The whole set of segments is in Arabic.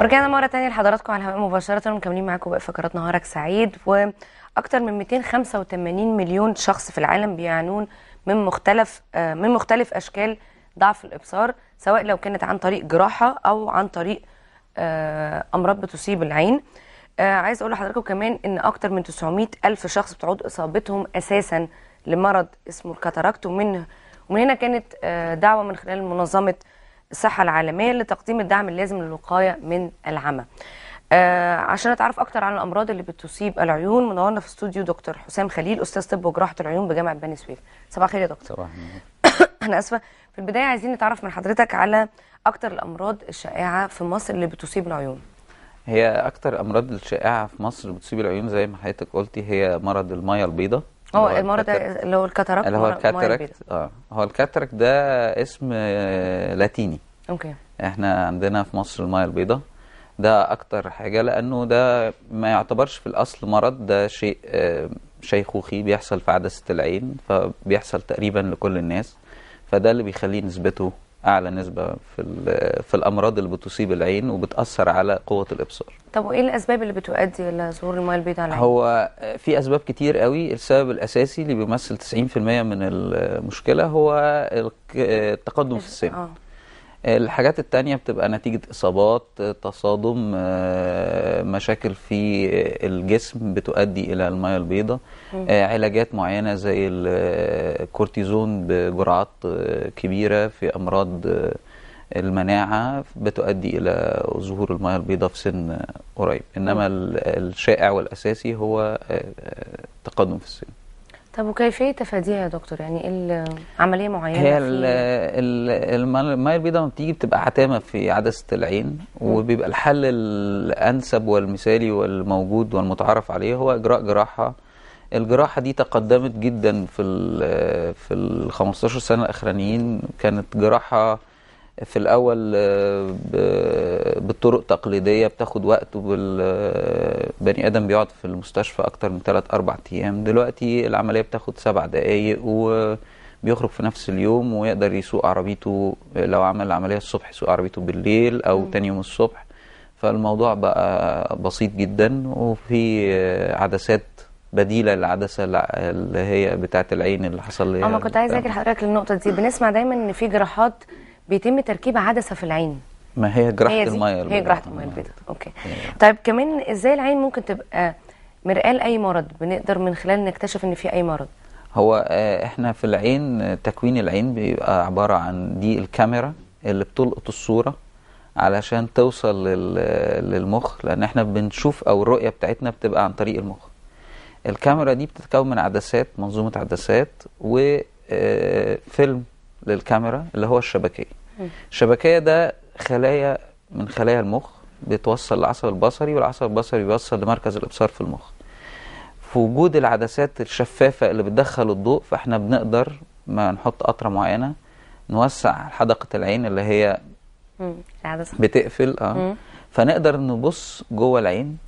ورجعنا مرة تانية لحضراتكم على الهواء مباشرة ومكملين معاكم بقى فقرات نهارك سعيد وأكتر من 285 مليون شخص في العالم بيعانون من مختلف آه، من مختلف أشكال ضعف الإبصار سواء لو كانت عن طريق جراحة أو عن طريق آه، أمراض بتصيب العين آه، عايز أقول لحضراتكم كمان إن أكتر من 900 ألف شخص بتعود إصابتهم أساسا لمرض اسمه الكاتاراكت ومن ومن هنا كانت دعوة من خلال منظمة الصحة العالمية لتقديم الدعم اللازم للوقاية من العمى آه عشان نتعرف اكتر عن الامراض اللي بتصيب العيون منورنا في استوديو دكتور حسام خليل استاذ طب وجراحه العيون بجامعه بني سويف صباح الخير يا دكتور صباح انا اسفه في البدايه عايزين نتعرف من حضرتك على اكتر الامراض الشائعه في مصر اللي بتصيب العيون هي اكتر الامراض الشائعه في مصر بتصيب العيون زي ما حضرتك قلتي هي مرض الميه البيضاء هو المرض اللي هو اه، الكاتاراكت اللي هو الكاتاراكت اه هو الكاتاراكت ده اسم آه، لاتيني اوكي احنا عندنا في مصر المايه البيضاء ده اكتر حاجه لانه ده ما يعتبرش في الاصل مرض ده شيء آه، شيخوخي بيحصل في عدسه العين فبيحصل تقريبا لكل الناس فده اللي بيخليه نسبته اعلى نسبه في في الامراض اللي بتصيب العين وبتاثر على قوه الابصار. طب وايه الاسباب اللي بتؤدي ظهور المياه البيضاء على العين؟ هو في اسباب كتير قوي السبب الاساسي اللي بيمثل 90% من المشكله هو التقدم في السن. آه. الحاجات التانية بتبقى نتيجة إصابات تصادم آه، مشاكل في الجسم بتؤدي إلى المية البيضة آه، علاجات معينة زي الكورتيزون آه، بجرعات كبيرة في أمراض المناعة بتؤدي إلى ظهور المية البيضة في سن قريب إنما الشائع والأساسي هو التقدم في السن طب وكيفيه تفاديها يا دكتور يعني إيه عمليه معينه هي الميه البيضاء لما بتيجي بتبقى عتامه في عدسه العين وبيبقى الحل الانسب والمثالي والموجود والمتعارف عليه هو اجراء جراحه الجراحه دي تقدمت جدا في في ال 15 سنه الاخرانيين كانت جراحه في الاول آه، بالطرق تقليديه بتاخد وقت وبني آه، ادم بيقعد في المستشفى اكتر من 3 4 ايام دلوقتي العمليه بتاخد سبع دقائق وبيخرج في نفس اليوم ويقدر يسوق عربيته آه، لو عمل العمليه الصبح يسوق عربيته بالليل او تاني يوم الصبح فالموضوع بقى بسيط جدا وفي عدسات بديله للعدسه اللي هي بتاعه العين اللي حصل لي انا كنت عايز أذكر حضرتك للنقطه دي بنسمع دايما ان في جراحات بيتم تركيب عدسه في العين ما هي جراحه الميه هي جراحه الميه البيضاء اوكي هي. طيب كمان ازاي العين ممكن تبقى مرآه لاي مرض بنقدر من خلال نكتشف ان في اي مرض هو آه، احنا في العين آه، تكوين العين بيبقى عباره عن دي الكاميرا اللي بتلقط الصوره علشان توصل للمخ لان احنا بنشوف او الرؤيه بتاعتنا بتبقى عن طريق المخ الكاميرا دي بتتكون من عدسات منظومه عدسات وفيلم آه، للكاميرا اللي هو الشبكيه الشبكية ده خلايا من خلايا المخ بتوصل للعصب البصري والعصب البصري بيوصل لمركز الابصار في المخ في وجود العدسات الشفافة اللي بتدخل الضوء فاحنا بنقدر ما نحط قطرة معينة نوسع حدقة العين اللي هي العدسة بتقفل اه فنقدر نبص جوه العين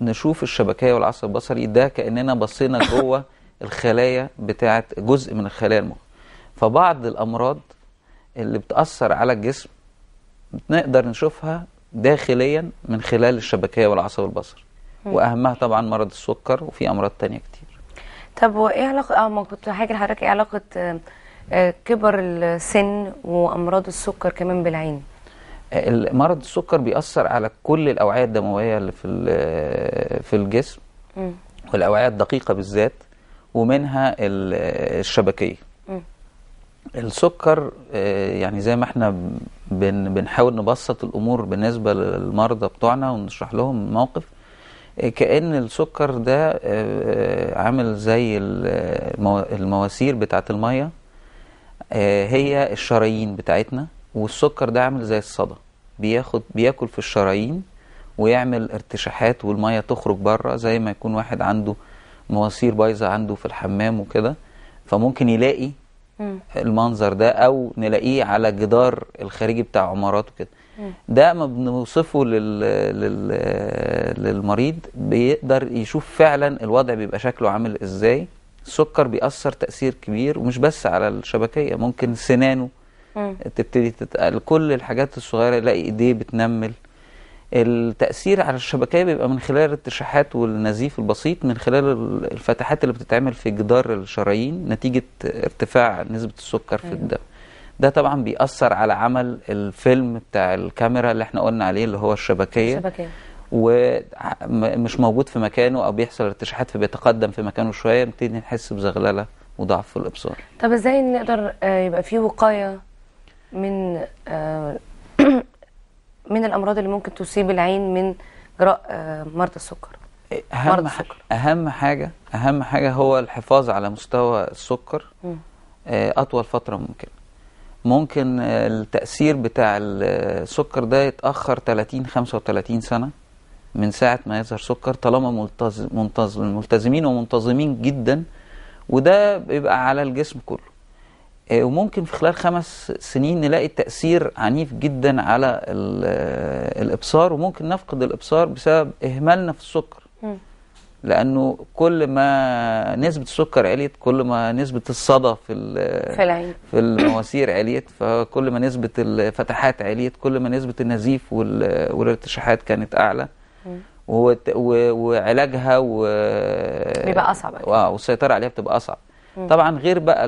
نشوف الشبكية والعصب البصري ده كأننا بصينا جوه الخلايا بتاعت جزء من الخلايا المخ فبعض الأمراض اللي بتأثر على الجسم نقدر نشوفها داخليا من خلال الشبكية والعصب البصري وأهمها طبعا مرض السكر وفي أمراض تانية كتير طب وإيه علاقة اه ما كنت حاجة لحضرتك إيه علاقة آه، كبر السن وأمراض السكر كمان بالعين؟ آه، مرض السكر بيأثر على كل الأوعية الدموية اللي في آه، في الجسم والأوعية الدقيقة بالذات ومنها الشبكية السكر آه، يعني زي ما احنا بن بنحاول نبسط الامور بالنسبه للمرضى بتوعنا ونشرح لهم الموقف آه، كان السكر ده آه، عامل زي المواسير بتاعه الميه هي الشرايين بتاعتنا والسكر ده عامل زي الصدى بياخد بياكل في الشرايين ويعمل ارتشاحات والميه تخرج بره زي ما يكون واحد عنده مواسير بايظه عنده في الحمام وكده فممكن يلاقي المنظر ده او نلاقيه على جدار الخارجي بتاع عمارات وكده ده ما بنوصفه لل... لل... للمريض بيقدر يشوف فعلا الوضع بيبقى شكله عامل ازاي السكر بيأثر تأثير كبير ومش بس على الشبكية ممكن سنانه تبتدي تتقل كل الحاجات الصغيرة يلاقي ايديه بتنمل التأثير على الشبكية بيبقى من خلال الترشيحات والنزيف البسيط من خلال الفتحات اللي بتتعمل في جدار الشرايين نتيجة ارتفاع نسبة السكر في أيوة. الدم ده طبعا بيأثر على عمل الفيلم بتاع الكاميرا اللي احنا قلنا عليه اللي هو الشبكية, الشبكية. ومش موجود في مكانه او بيحصل ارتشاحات فبيتقدم في مكانه شويه نبتدي نحس بزغلله وضعف في الابصار. طب ازاي نقدر آه، يبقى في وقايه من آه، من الامراض اللي ممكن تصيب العين من جراء مرضى السكر اهم مرض السكر. إيه، اهم حاجه اهم حاجه هو الحفاظ على مستوى السكر آه، اطول فتره ممكن ممكن آه، التاثير بتاع آه، السكر ده يتاخر 30 35 سنه من ساعه ما يظهر سكر طالما ملتزم ملتزمين ومنتظمين جدا وده بيبقى على الجسم كله آه، وممكن في خلال خمس سنين نلاقي تأثير عنيف جدا على آه، الإبصار وممكن نفقد الإبصار بسبب إهمالنا في السكر لأنه كل ما نسبة السكر عليت كل ما نسبة الصدى في في, في المواسير عليت فكل ما نسبة الفتحات عليت كل ما نسبة النزيف والارتشاحات كانت أعلى وعلاجها و... بيبقى أصعب اه والسيطرة عليها بتبقى أصعب طبعا غير بقى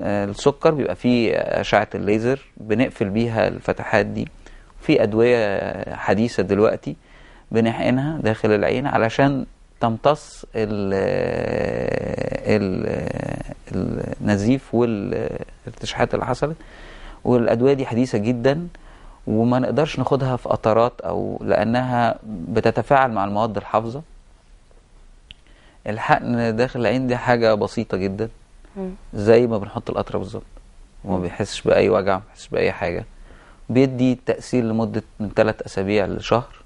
السكر بيبقى فيه اشعه الليزر بنقفل بيها الفتحات دي في ادويه حديثه دلوقتي بنحقنها داخل العين علشان تمتص النزيف والارتشاحات اللي حصلت والادويه دي حديثه جدا وما نقدرش ناخدها في قطرات او لانها بتتفاعل مع المواد الحافظه الحقن داخل العين دي حاجه بسيطه جدا زي ما بنحط القطره بالظبط وما بيحسش باي وجع ما بيحسش باي حاجه بيدي تاثير لمده من ثلاث اسابيع لشهر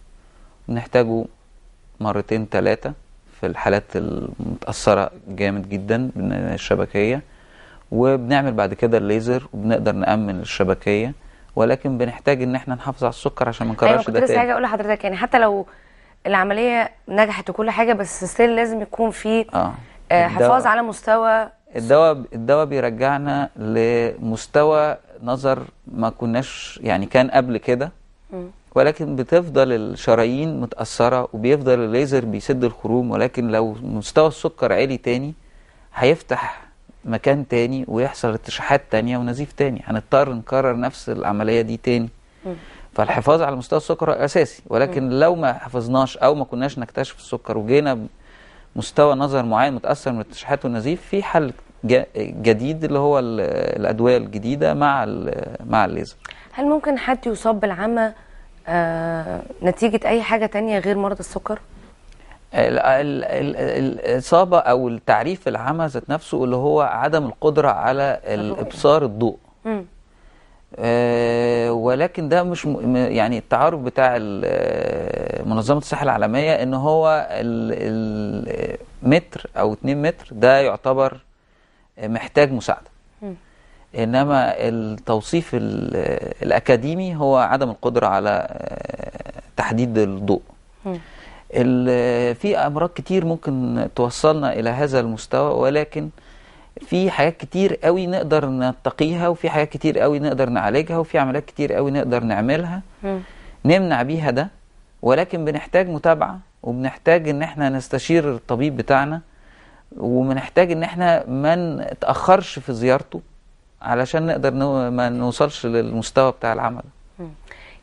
بنحتاجه مرتين ثلاثه في الحالات المتاثره جامد جدا من الشبكيه وبنعمل بعد كده الليزر وبنقدر نامن الشبكيه ولكن بنحتاج ان احنا نحافظ على السكر عشان ما نكررش ده تاني ايوه كنت لسه اقول لحضرتك يعني حتى لو العمليه نجحت وكل حاجه بس ستيل لازم يكون في آه. آه، حفاظ على مستوى الدواء الدواء بيرجعنا لمستوى نظر ما كناش يعني كان قبل كده ولكن بتفضل الشرايين متأثرة وبيفضل الليزر بيسد الخروم ولكن لو مستوى السكر عالي تاني هيفتح مكان تاني ويحصل ارتشاحات تانية ونزيف تاني هنضطر نكرر نفس العملية دي تاني م. فالحفاظ على مستوى السكر اساسي ولكن لو ما حفظناش او ما كناش نكتشف السكر وجينا مستوى نظر معين متاثر من التشريحات والنزيف في حل جديد اللي هو الادويه الجديده مع مع الليزر هل ممكن حد يصاب بالعمى آه، نتيجه اي حاجه تانية غير مرض السكر آه، الاصابه او التعريف العمى ذات نفسه اللي هو عدم القدره على الابصار الضوء ولكن ده مش م... يعني التعارف بتاع آه، منظمه الصحه العالميه ان هو المتر او 2 متر ده يعتبر محتاج مساعده م. انما التوصيف الاكاديمي هو عدم القدره على آه، تحديد الضوء في امراض كتير ممكن توصلنا الى هذا المستوى ولكن في حاجات كتير قوي نقدر نتقيها وفي حاجات كتير قوي نقدر نعالجها وفي عمليات كتير قوي نقدر نعملها م. نمنع بيها ده ولكن بنحتاج متابعه وبنحتاج ان احنا نستشير الطبيب بتاعنا وبنحتاج ان احنا ما نتاخرش في زيارته علشان نقدر نو... ما نوصلش للمستوى بتاع العمل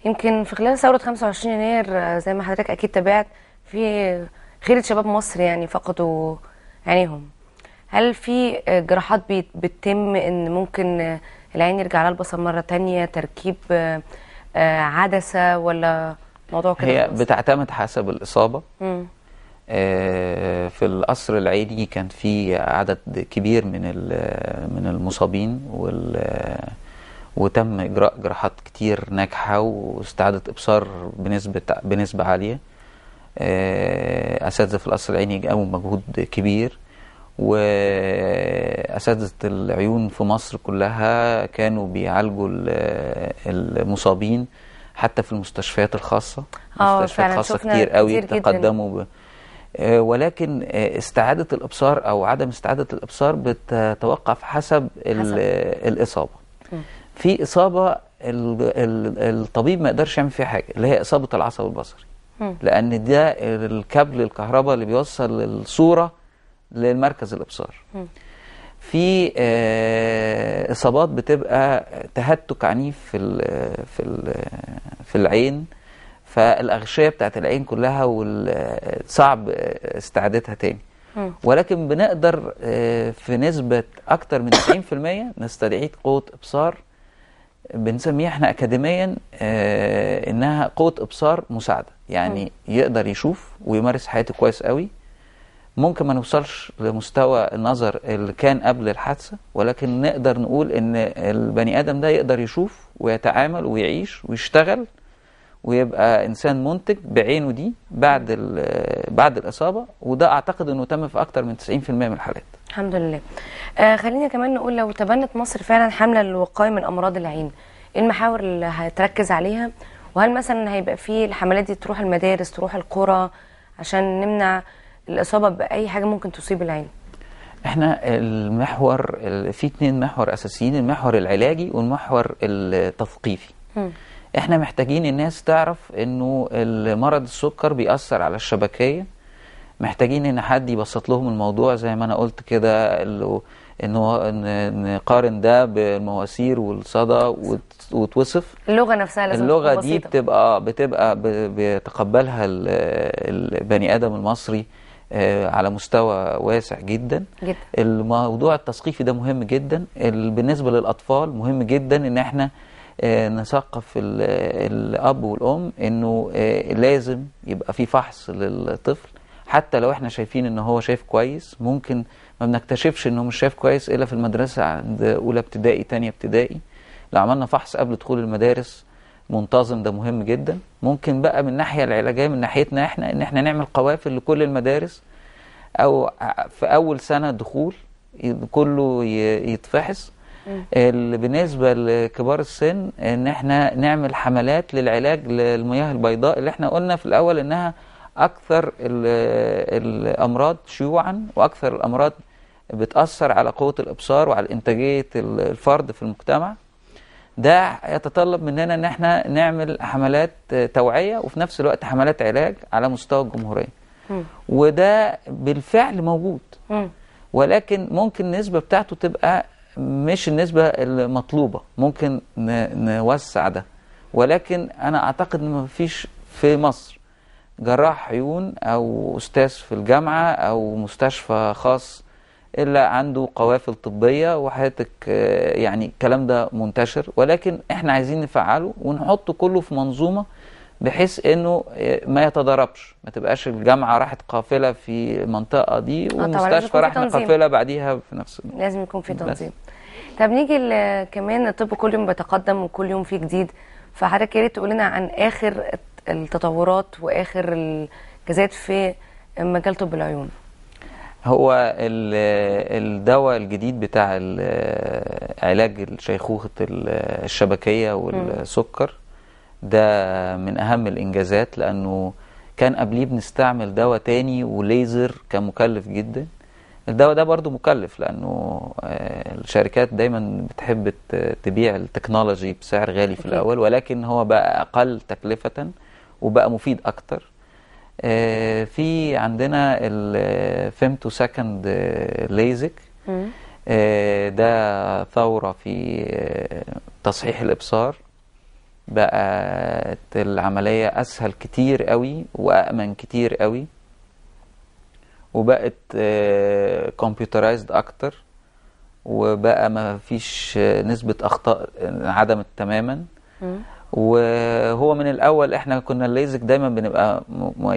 يمكن في خلال ثوره 25 يناير آه، زي ما حضرتك اكيد تابعت في خيره شباب مصر يعني فقدوا عينيهم هل في جراحات بتتم ان ممكن العين يرجع لها البصر مره ثانيه تركيب آه، آه، عدسه ولا موضوع كده هي بتعتمد حسب الاصابه آه، في القصر العيني كان في عدد كبير من من المصابين وال وتم اجراء جراحات كتير ناجحه واستعاده ابصار بنسبه بنسبه عاليه اساتذه في القصر العيني قاموا بمجهود كبير وأساتذة العيون في مصر كلها كانوا بيعالجوا المصابين حتى في المستشفيات الخاصة آه، مستشفيات خاصة كتير قوي كتير تقدموا ب... آه، ولكن آه، استعادة الإبصار أو عدم استعادة الإبصار بتتوقف حسب, حسب. الإصابة م. في إصابة الطبيب ما يقدرش يعمل فيها حاجة اللي هي إصابة العصب البصري م. لأن ده الكابل الكهرباء اللي بيوصل الصورة للمركز الابصار في آه، اصابات بتبقى تهتك عنيف في الـ في الـ في العين فالاغشيه بتاعت العين كلها وصعب استعادتها تاني ولكن بنقدر آه، في نسبه اكتر من 90% نستدعي قوه ابصار بنسميها احنا اكاديميا آه، انها قوه ابصار مساعده يعني يقدر يشوف ويمارس حياته كويس قوي ممكن ما نوصلش لمستوى النظر اللي كان قبل الحادثة ولكن نقدر نقول ان البني ادم ده يقدر يشوف ويتعامل ويعيش ويشتغل ويبقى انسان منتج بعينه دي بعد بعد الاصابه وده اعتقد انه تم في اكتر من 90% من الحالات. الحمد لله. آه خلينا كمان نقول لو تبنت مصر فعلا حمله للوقايه من امراض العين، ايه المحاور اللي هتركز عليها؟ وهل مثلا هيبقى في الحملات دي تروح المدارس، تروح القرى عشان نمنع الاصابه باي حاجه ممكن تصيب العين احنا المحور في اتنين محور اساسيين المحور العلاجي والمحور التثقيفي م. احنا محتاجين الناس تعرف انه مرض السكر بيأثر على الشبكية محتاجين ان حد يبسط لهم الموضوع زي ما انا قلت كده انه نقارن ده بالمواسير والصدى وتوصف اللغه نفسها لازم اللغه دي بسيطة. بتبقى بتبقى بتقبلها البني ادم المصري آه، على مستوى واسع جدا, جدا. الموضوع التثقيفي ده مهم جدا بالنسبه للاطفال مهم جدا ان احنا آه، نثقف الاب والام انه آه، لازم يبقى في فحص للطفل حتى لو احنا شايفين ان هو شايف كويس ممكن ما بنكتشفش انه مش شايف كويس الا في المدرسه عند اولى ابتدائي تانية ابتدائي لو عملنا فحص قبل دخول المدارس منتظم ده مهم جدا ممكن بقى من الناحيه العلاجيه من ناحيتنا احنا ان احنا نعمل قوافل لكل المدارس او في اول سنه دخول كله يتفحص بالنسبه لكبار السن ان احنا نعمل حملات للعلاج للمياه البيضاء اللي احنا قلنا في الاول انها اكثر الامراض شيوعا واكثر الامراض بتاثر على قوه الابصار وعلى انتاجيه الفرد في المجتمع ده يتطلب مننا ان احنا نعمل حملات توعيه وفي نفس الوقت حملات علاج على مستوى الجمهوريه وده بالفعل موجود ولكن ممكن النسبه بتاعته تبقى مش النسبه المطلوبه ممكن نوسع ده ولكن انا اعتقد ان مفيش في مصر جراح عيون او استاذ في الجامعه او مستشفى خاص الا عنده قوافل طبيه وحياتك آه، يعني الكلام ده منتشر ولكن احنا عايزين نفعله ونحطه كله في منظومه بحيث انه آه، ما يتضاربش ما تبقاش الجامعه راحت قافله في المنطقه دي آه، والمستشفى راحت قافله بعديها في نفس لازم يكون في تنظيم طب نيجي كمان الطب كل يوم بيتقدم وكل يوم في جديد فحضرتك يا ريت تقول لنا عن اخر التطورات واخر الجزات في مجال طب العيون هو الدواء الجديد بتاع علاج شيخوخة الشبكية والسكر ده من أهم الإنجازات لأنه كان قبليه بنستعمل دواء تاني وليزر كان مكلف جدا الدواء ده برضو مكلف لأنه آه، الشركات دايما بتحب تبيع التكنولوجي بسعر غالي في الأول ولكن هو بقى أقل تكلفة وبقى مفيد أكتر آه، في عندنا الفيمتو سكند ليزك آه، ده ثورة في آه، تصحيح الإبصار بقت العملية أسهل كتير قوي وامن كتير قوي وبقت كمبيوترايزد أكتر وبقى ما فيش نسبة أخطاء عدمت تماما وهو من الاول احنا كنا الليزك دايما بنبقى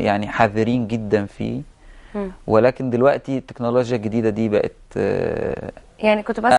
يعني حذرين جدا فيه ولكن دلوقتي التكنولوجيا الجديده دي بقت آه، يعني كنت بس